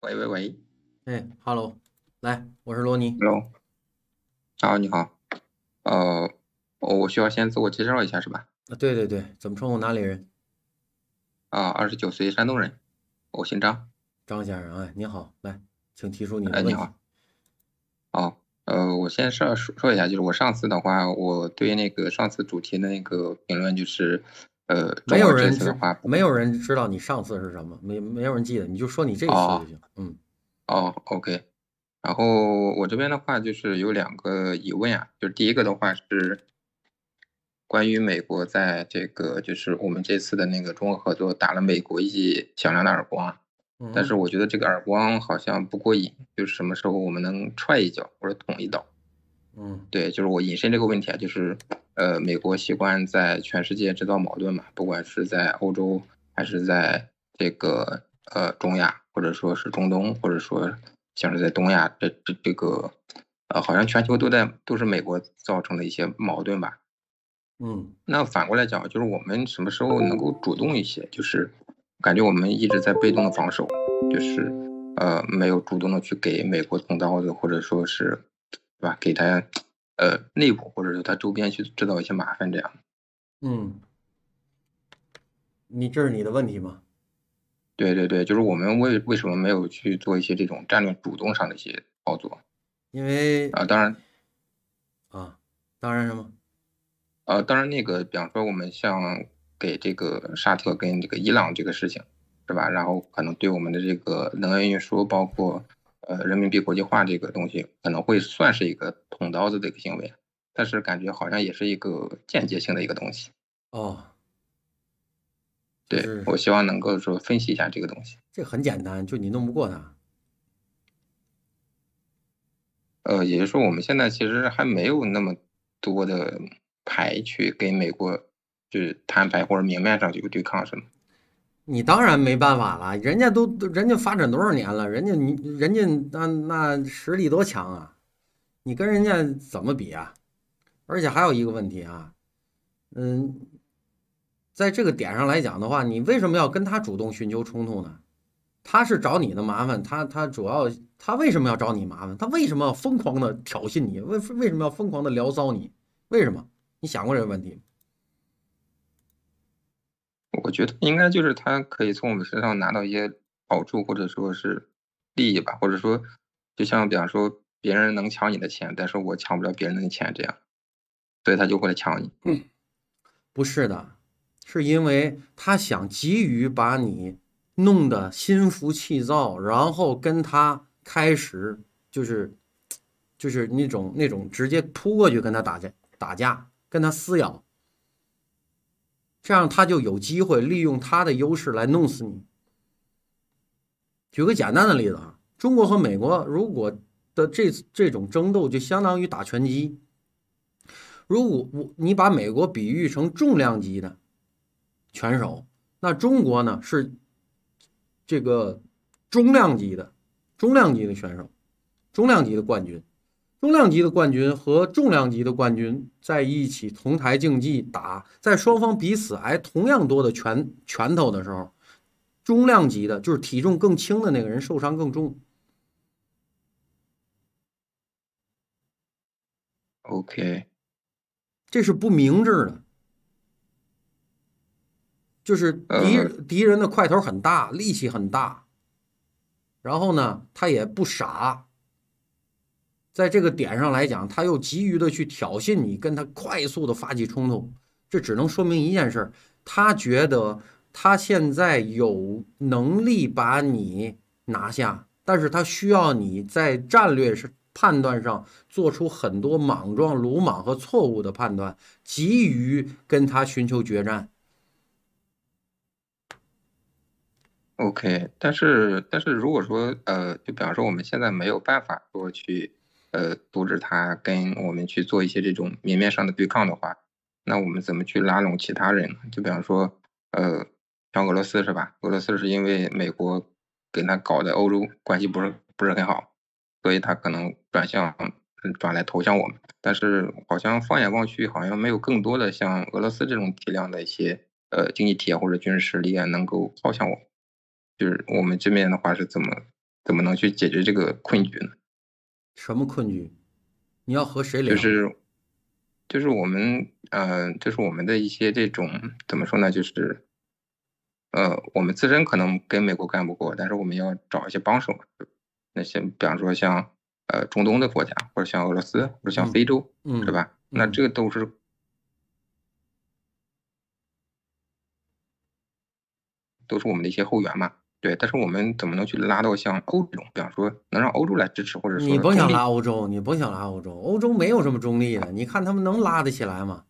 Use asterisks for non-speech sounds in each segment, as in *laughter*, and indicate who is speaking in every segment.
Speaker 1: 喂喂喂，哎，Hello，来，我是罗尼。Hello，Hello，
Speaker 2: 你好。呃，我需要先自我介绍一下，是吧？
Speaker 1: 啊，对对对，怎么称呼？哪里人？
Speaker 2: 啊，二十九岁，山东人。我姓张，
Speaker 1: 张先生。哎，你好，来，请提出你的问题。
Speaker 2: 好，呃，我先上说说一下，就是我上次的话，我对那个上次主题的那个评论，就是。呃，没有人知，
Speaker 1: 没有人知道你上次是什么，没没有人记得，你就说你
Speaker 2: 这次就行。嗯，哦，OK。然后我这边的话就是有两个疑问啊，就是第一个的话是关于美国在这个就是我们这次的那个中俄合作打了美国一记响亮的耳光，但是我觉得这个耳光好像不过瘾，就是什么时候我们能踹一脚或者捅一刀？嗯，对，就是我引申这个问题啊，就是，呃，美国习惯在全世界制造矛盾嘛，不管是在欧洲，还是在这个呃中亚，或者说是中东，或者说像是在东亚，这这这个，呃，好像全球都在都是美国造成的一些矛盾吧。嗯，那反过来讲，就是我们什么时候能够主动一些？就是感觉我们一直在被动的防守，就是呃没有主动的去给美国捅刀子，或者说是。对吧？给他呃内部或者是他周边去制造一些麻烦这样
Speaker 1: 嗯，你这是你的问题吗？
Speaker 2: 对对对，就是我们为为什么没有去做一些这种战略主动上的一些操作？因为啊，当然啊，当然什么？呃，当然那个，比方说我们像给这个沙特跟这个伊朗这个事情，是吧？然后可能对我们的这个能源运输包括。呃，人民币国际化这个东西可能会算是一个捅刀子的一个行为，但是感觉好像也是一个间接性的一个东西。哦，对，我希望能够说分析一下这个东西。
Speaker 1: 这很简单，就你弄不过他。
Speaker 2: 呃，也就是说，我们现在其实还没有那么多的牌去跟美国就是摊牌或者明面上去对抗什么。
Speaker 1: 你当然没办法了，人家都都，人家发展多少年了，人家你人家那那实力多强啊，你跟人家怎么比啊？而且还有一个问题啊，嗯，在这个点上来讲的话，你为什么要跟他主动寻求冲突呢？他是找你的麻烦，他他主要他为什么要找你麻烦？他为什么要疯狂的挑衅你？为为什么要疯狂的聊骚你？为什么？你想过这个问题吗？
Speaker 2: 我觉得应该就是他可以从我们身上拿到一些好处，或者说是利益吧，或者说，就像比方说别人能抢你的钱，但是我抢不了别人的钱这样，所以他就会来抢你。
Speaker 1: 嗯，不是的，是因为他想急于把你弄得心浮气躁，然后跟他开始就是就是那种那种直接扑过去跟他打架打架，跟他撕咬。这样他就有机会利用他的优势来弄死你。举个简单的例子啊，中国和美国如果的这这种争斗就相当于打拳击。如果我你把美国比喻成重量级的拳手，那中国呢是这个中量级的中量级的选手，中量级的冠军。重量级的冠军和重量级的冠军在一起同台竞技打，在双方彼此挨同样多的拳拳头的时候，重量级的就是体重更轻的那个人受伤更重。OK，这是不明智的，就是敌敌人的块头很大，力气很大，然后呢，他也不傻。在这个点上来讲，他又急于的去挑衅你，跟他快速的发起冲突，这只能说明一件事：，他觉得他现在有能力把你拿下，但是他需要你在战略是判断上做出很多莽撞、鲁莽和错误的判断，急于跟他寻求决战。
Speaker 2: OK，但是但是如果说呃，就比方说我们现在没有办法说去。呃，阻止他跟我们去做一些这种明面上的对抗的话，那我们怎么去拉拢其他人呢？就比方说，呃，像俄罗斯是吧？俄罗斯是因为美国跟他搞的欧洲关系不是不是很好，所以他可能转向转来投向我们。但是好像放眼望去，好像没有更多的像俄罗斯这种体量的一些呃经济体或者军事实力啊，能够抛向我。就是我们这边的话是怎么怎么能去解决这个困局呢？什么困局？你要和谁聊？就是，就是我们，呃，就是我们的一些这种怎么说呢？就是，呃，我们自身可能跟美国干不过，但是我们要找一些帮手，那些，比方说像，呃，中东的国家，或者像俄罗斯，或者像非洲，是吧？那这个都是，都是我们的一些后援嘛。对，但是我们怎么能去拉到像欧这种，比方说能让欧洲来支持或者说你甭想拉
Speaker 1: 欧洲，你甭想拉欧洲，欧洲没有什么中立的，你看他们能拉得起来吗？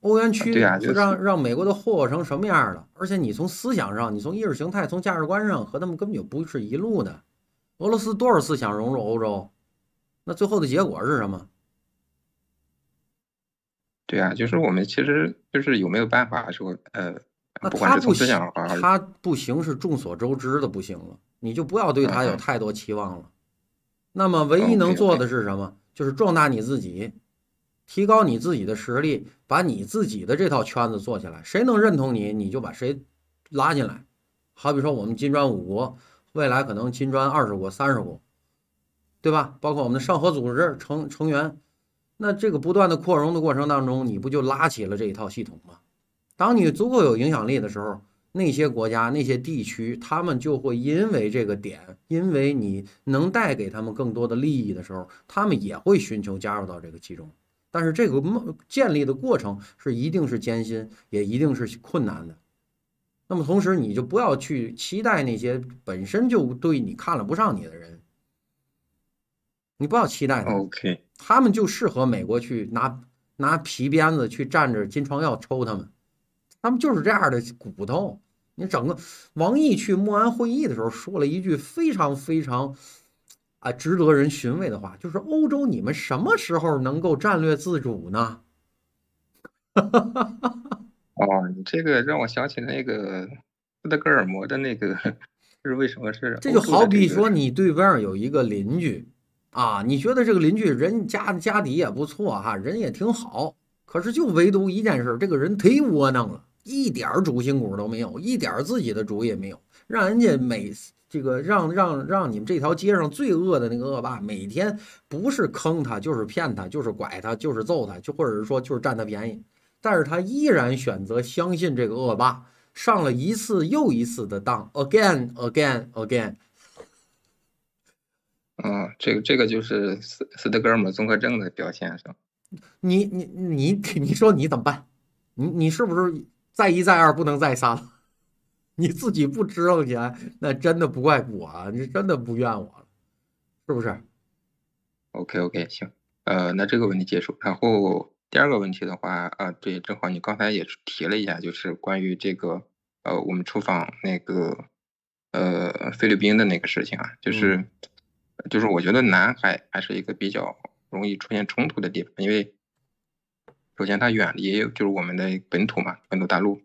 Speaker 1: 欧元区就让让美国都货成什么样了？而且你从思想上，你从意识形态、从价值观上和他们根本就不是一路的。俄罗斯多少次想融入欧洲，那最后的结果是什么？
Speaker 2: 对啊，就是我们其实就是有没有办法说呃。那他不行，
Speaker 1: 他不行是众所周知的不行了，你就不要对他有太多期望了。那么唯一能做的是什么？就是壮大你自己，提高你自己的实力，把你自己的这套圈子做起来。谁能认同你，你就把谁拉进来。好比说我们金砖五国，未来可能金砖二十国、三十国，对吧？包括我们的上合组织成成员，那这个不断的扩容的过程当中，你不就拉起了这一套系统吗？当你足够有影响力的时候，那些国家、那些地区，他们就会因为这个点，因为你能带给他们更多的利益的时候，他们也会寻求加入到这个其中。但是这个梦建立的过程是一定是艰辛，也一定是困难的。那么同时，你就不要去期待那些本身就对你看了不上你的人，你不要期待他。OK，他们就适合美国去拿拿皮鞭子去蘸着金疮药抽他们。他们就是这样的骨头。你整个王毅去默安会议的时候，说了一句非常非常啊值得人寻味的话，就是欧洲你们什么时候能够战略自主呢？*laughs*
Speaker 2: 哦，你这个让我想起那个斯德哥尔摩的那个，是为什么是？这就好比说你
Speaker 1: 对面有一个邻居啊，你觉得这个邻居人家家底也不错哈，人也挺好，可是就唯独一件事，这个人忒窝囊了。一点儿主心骨都没有，一点儿自己的主意没有，让人家每这个让让让你们这条街上最恶的那个恶霸，每天不是坑他，就是骗他，就是拐他，就是揍他，就或者是说就是占他便宜，但是他依然选择相信这个恶霸，上了一次又一次的当，again again again。
Speaker 2: 啊，这个这个就是斯斯哥尔摩综合症的表现是吧？
Speaker 1: 你你你你说你怎么办？你你是不是？再一再二，不能再三了。你自己不支棱起来，那真的不怪我，你真的不怨我了，是不是
Speaker 2: ？OK OK，行，呃，那这个问题结束。然后第二个问题的话，啊，对，正好你刚才也提了一下，就是关于这个呃，我们出访那个呃菲律宾的那个事情啊，就是就是我觉得南海还是一个比较容易出现冲突的地方，因为。首先，它远离就是我们的本土嘛，本土大陆。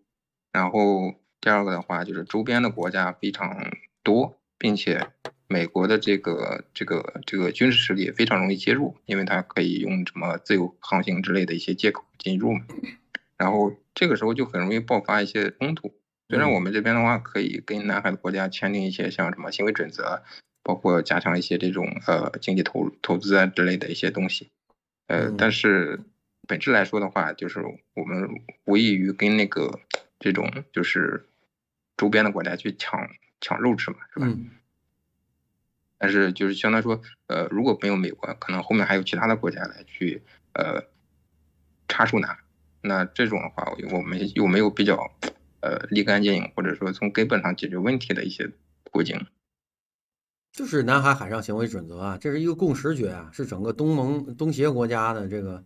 Speaker 2: 然后第二个的话，就是周边的国家非常多，并且美国的这个这个这个军事实力非常容易介入，因为它可以用什么自由航行之类的一些借口进入嘛。然后这个时候就很容易爆发一些冲突。虽然我们这边的话可以跟南海的国家签订一些像什么行为准则，包括加强一些这种呃经济投投资啊之类的一些东西，呃，但是。本质来说的话，就是我们无异于跟那个这种就是周边的国家去抢抢肉吃嘛，是吧？嗯。但是就是相当于说，呃，如果没有美国，可能后面还有其他的国家来去呃插手呢。那这种的话，我们有没有比较呃立竿见影或者说从根本上解决问题的一些途径？
Speaker 1: 就是南海海上行为准则啊，这是一个共识决啊，是整个东盟东协国家的这个。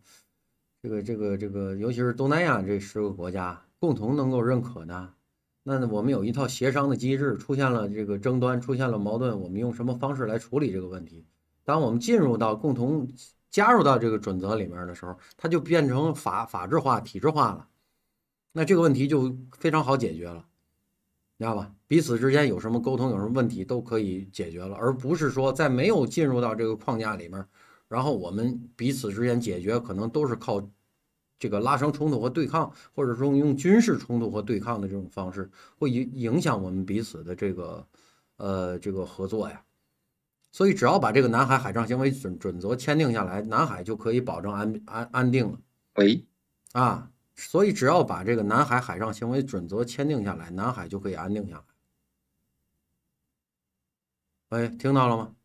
Speaker 1: 这个这个这个，尤其是东南亚这十个国家共同能够认可的，那我们有一套协商的机制。出现了这个争端，出现了矛盾，我们用什么方式来处理这个问题？当我们进入到共同加入到这个准则里面的时候，它就变成法法制化、体制化了。那这个问题就非常好解决了，你知道吧？彼此之间有什么沟通，有什么问题都可以解决了，而不是说在没有进入到这个框架里面。然后我们彼此之间解决可能都是靠这个拉伸冲突和对抗，或者说用军事冲突和对抗的这种方式，会影影响我们彼此的这个呃这个合作呀。所以只要把这个南海海上行为准准则签订下来，南海就可以保证安安安定了。喂，啊，所以只要把这个南海海上行为准则签订下来，南海就可以安定下来。喂，听到了吗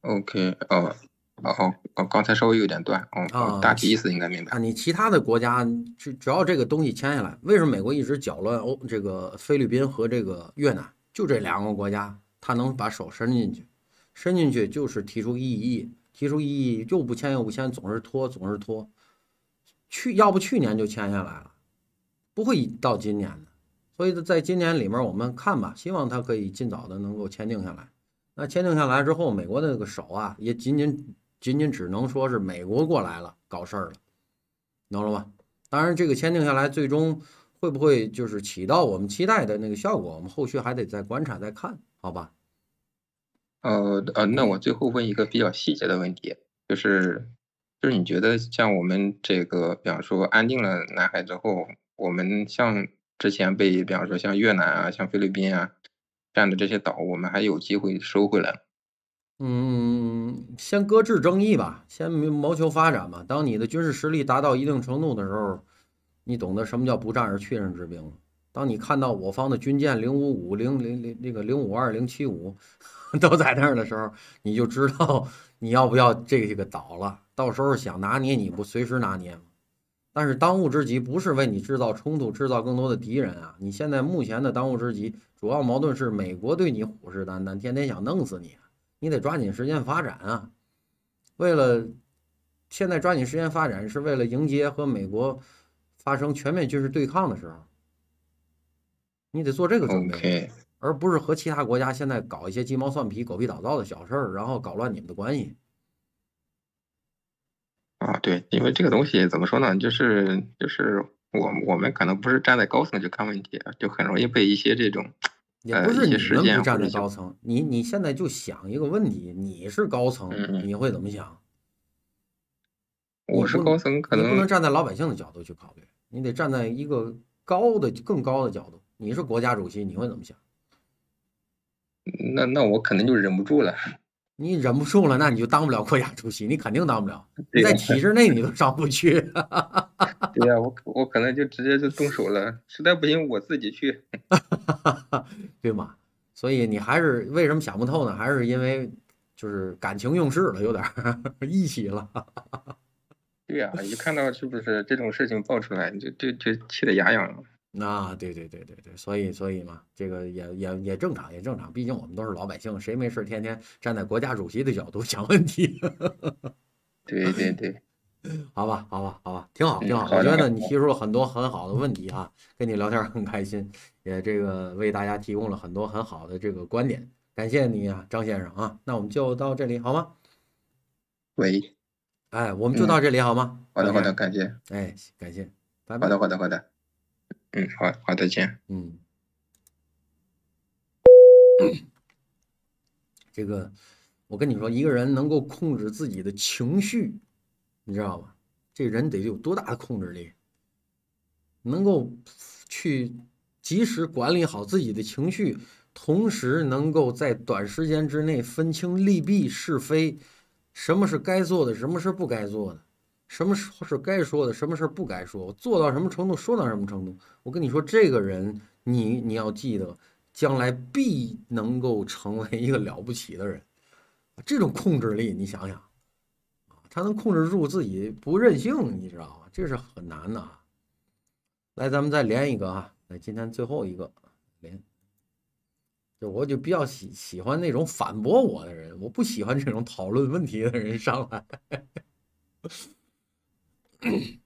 Speaker 1: ？OK 啊。哦，刚刚才
Speaker 2: 稍微有点断，哦，哦大体意思应该明白。
Speaker 1: 啊，你其他的国家，只只要这个东西签下来，为什么美国一直搅乱欧这个菲律宾和这个越南，就这两个国家，他能把手伸进去，伸进去就是提出异议，提出异议又不签又不签，总是拖总是拖。去要不去年就签下来了，不会到今年的。所以在今年里面我们看吧，希望他可以尽早的能够签订下来。那签订下来之后，美国的那个手啊，也仅仅。仅仅只能说是美国过来了，搞事儿了，能懂了吧？当然，这个签订下来，最终会不会就是起到我们期待的那个效果？我们后续还得再观察，再看
Speaker 2: 好吧。呃呃，那我最后问一个比较细节的问题，就是就是你觉得像我们这个，比方说安定了南海之后，我们像之前被比方说像越南啊、像菲律宾啊占的这些岛，我们还有机会收回来吗？
Speaker 1: 嗯，先搁置争议吧，先谋求发展吧。当你的军事实力达到一定程度的时候，你懂得什么叫不战而屈人之兵当你看到我方的军舰零五五、零零零那个零五二、零七五 *laughs* 都在那儿的时候，你就知道你要不要这个岛了。到时候想拿捏你不随时拿捏吗？但是当务之急不是为你制造冲突、制造更多的敌人啊！你现在目前的当务之急，主要矛盾是美国对你虎视眈眈，天天想弄死你。你得抓紧时间发展啊！为了现在抓紧时间发展，是为了迎接和美国发生全面军事对抗的时候，你得做这个准备，而不是和其他国家现在搞一些鸡毛蒜皮、狗屁倒灶的小事儿，然后搞乱你们的关系。
Speaker 2: 啊，对，因为这个东西怎么说呢？就是就是我我们可能不是站在高层去看问题，就很容易被一些这种。也不是你那不站在高层，
Speaker 1: 你你现在就想一个问题，你是高层，你会怎么想？我是高层，可能你不能站在老百姓的角度去考虑，你得站在一个高的、更高的角度。你是国家主席，你会怎么想？
Speaker 2: 那那我可能就忍不住了。
Speaker 1: 你忍不住了，那你就当不了国家主席，你肯定当不了。
Speaker 2: 你在体制内你
Speaker 1: 都上不去。*laughs*
Speaker 2: 对呀，我我可能就直接就动手了，实在不行我自己去，
Speaker 1: *laughs* 对吗？所以你还是为什么想不透呢？还是因为就是感情用事了，有点义气 *laughs* 了。
Speaker 2: 对呀，一看到是不是这种事情爆出来，就就就气得牙痒了。
Speaker 1: 那对对对对对，所以所以嘛，这个也也也正常，也正常，毕竟我们都是老百姓，谁没事天天站在国家主席的角度想问题？
Speaker 2: 对 *laughs* 对对。
Speaker 1: *clears throat* 好吧，好吧，好吧，挺好，挺好。我觉得你提出了很多很好的问题啊，跟你聊天很开心，也这个为大家提供了很多很好的这个观点。感谢你啊，张先生啊，那我们就到这里好吗？喂，哎，我们就到这里好吗？
Speaker 2: 好的，好的，感谢，哎，感谢，拜拜。好的，好的，好的。嗯，好，好，再见。嗯，
Speaker 1: 这个，我跟你说，一个人能够控制自己的情绪。你知道吗？这人得有多大的控制力，能够去及时管理好自己的情绪，同时能够在短时间之内分清利弊是非，什么是该做的，什么是不该做的，什么候是该说的，什么事不该说，做到什么程度，说到什么程度。我跟你说，这个人，你你要记得，将来必能够成为一个了不起的人。这种控制力，你想想。他能控制住自己不任性，你知道吗？这是很难的。来，咱们再连一个啊！来，今天最后一个连。就我就比较喜喜欢那种反驳我的人，我不喜欢这种讨论问题的人上来。*coughs*